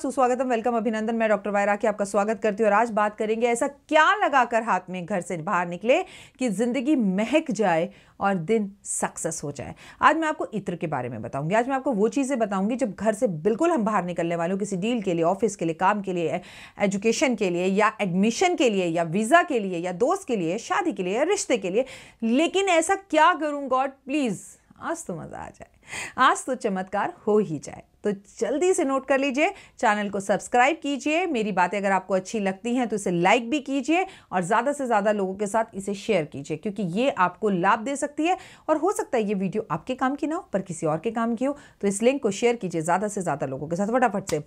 सुस्वागतम वेलकम अभिनंदन मैं डॉक्टर वायरा की आपका स्वागत करती हूँ और आज बात करेंगे ऐसा क्या लगाकर हाथ में घर से बाहर निकले कि ज़िंदगी महक जाए और दिन सक्सेस हो जाए आज मैं आपको इत्र के बारे में बताऊंगी आज मैं आपको वो चीज़ें बताऊंगी जब घर से बिल्कुल हम बाहर निकलने वाले हो किसी डील के लिए ऑफिस के लिए काम के लिए एजुकेशन के लिए या एडमिशन के लिए या वीज़ा के लिए या दोस्त के लिए शादी के लिए या रिश्ते के लिए लेकिन ऐसा क्या करूँ गॉड प्लीज़ आज तो मज़ा आ जाए आज तो चमत्कार हो ही जाए तो जल्दी से नोट कर लीजिए चैनल को सब्सक्राइब कीजिए मेरी बातें अगर आपको अच्छी लगती हैं तो इसे लाइक भी कीजिए और ज़्यादा से ज़्यादा लोगों के साथ इसे शेयर कीजिए क्योंकि ये आपको लाभ दे सकती है और हो सकता है ये वीडियो आपके काम की ना हो पर किसी और के काम की हो तो इस लिंक को शेयर कीजिए ज़्यादा से ज़्यादा लोगों के साथ फटाफट से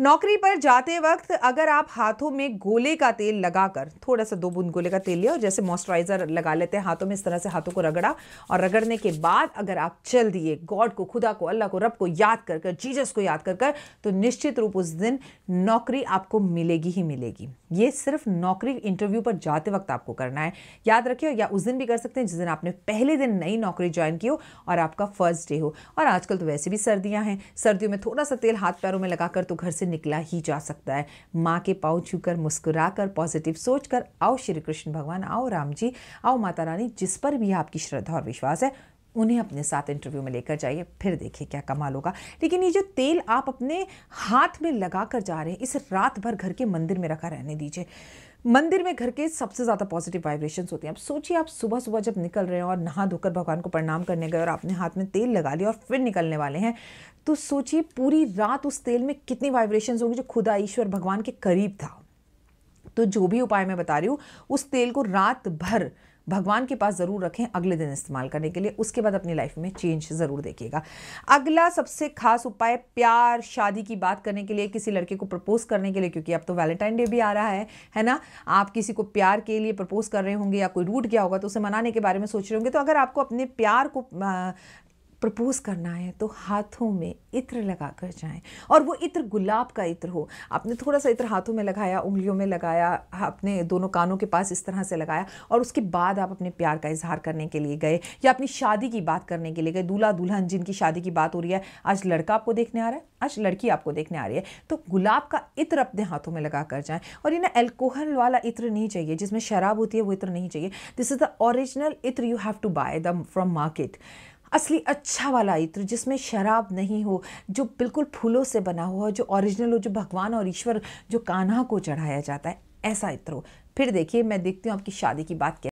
नौकरी पर जाते वक्त अगर आप हाथों में गोले का तेल लगाकर थोड़ा सा दो बूंद गोले का तेल लिया और जैसे मॉइस्चराइज़र लगा लेते हैं हाथों में इस तरह से हाथों को रगड़ा और रगड़ने के बाद अगर आप चल दिए गॉड को खुदा को अल्लाह को रब को याद कर जीज हमेशा इसको याद कर कर तो निश्चित रूप उस दिन नौकरी आपको मिलेगी ही मिलेगी ये सिर्फ नौकरी इंटरव्यू पर जाते वक्त आपको करना है याद रखिए या उस दिन भी कर सकते हैं जिस दिन आपने पहले दिन नई नौकरी ज्वाइन की हो और आपका फर्स्ट डे हो और आजकल तो वैसे भी सर्दियां हैं सर्दियों में थोड़ा सा तेल हाथ पैरों में लगाकर तो घर से निकला ही जा सकता है माँ के पाँव छूकर मुस्कुरा कर पॉजिटिव सोच कर आओ श्री कृष्ण भगवान आओ राम जी आओ माता रानी जिस पर भी आपकी श्रद्धा और विश्वास है उन्हें अपने साथ इंटरव्यू में लेकर जाइए फिर देखिए क्या कमाल होगा लेकिन ये जो तेल आप अपने हाथ में लगा कर जा रहे हैं इसे रात भर घर के मंदिर में रखा रहने दीजिए मंदिर में घर के सबसे ज़्यादा पॉजिटिव वाइब्रेशन होते हैं अब सोचिए आप सुबह सुबह जब निकल रहे हैं और नहा धोकर भगवान को प्रणाम करने गए और आपने हाथ में तेल लगा लिया और फिर निकलने वाले हैं तो सोचिए पूरी रात उस तेल में कितनी वाइब्रेशन होंगी जो खुदा ईश्वर भगवान के करीब था तो जो भी उपाय मैं बता रही हूँ उस तेल को रात भर भगवान के पास ज़रूर रखें अगले दिन इस्तेमाल करने के लिए उसके बाद अपनी लाइफ में चेंज ज़रूर देखिएगा अगला सबसे खास उपाय प्यार शादी की बात करने के लिए किसी लड़के को प्रपोज करने के लिए क्योंकि अब तो वैलेंटाइन डे भी आ रहा है है ना आप किसी को प्यार के लिए प्रपोज कर रहे होंगे या कोई रूट गया होगा तो उसे मनाने के बारे में सोच रहे होंगे तो अगर आपको अपने प्यार को प्रपोज करना है तो हाथों में इत्र लगा कर जाएं और वो इत्र गुलाब का इत्र हो आपने थोड़ा सा इत्र हाथों में लगाया उंगलियों में लगाया अपने दोनों कानों के पास इस तरह से लगाया और उसके बाद आप अपने प्यार का इजहार करने के लिए गए या अपनी शादी की बात करने के लिए गए दूल्हा दुल्हन जिनकी शादी की बात हो रही है आज लड़का आपको देखने आ रहा है आज लड़की आपको देखने आ रही है तो गुलाब का इत्र अपने हाथों में लगा कर जाएँ और ये ना एल्कोहल वाला इत्र नहीं चाहिए जिसमें शराब होती है वो इत्र नहीं चाहिए दिस इज़ द ओरिजिनल इत्र you have to buy the from market असली अच्छा वाला इत्र जिसमें शराब नहीं हो जो बिल्कुल फूलों से बना हुआ हो जो ओरिजिनल हो जो भगवान और ईश्वर जो कान्हा को चढ़ाया जाता है ऐसा इत्र हो फिर देखिए मैं देखती हूँ आपकी शादी की बात क्या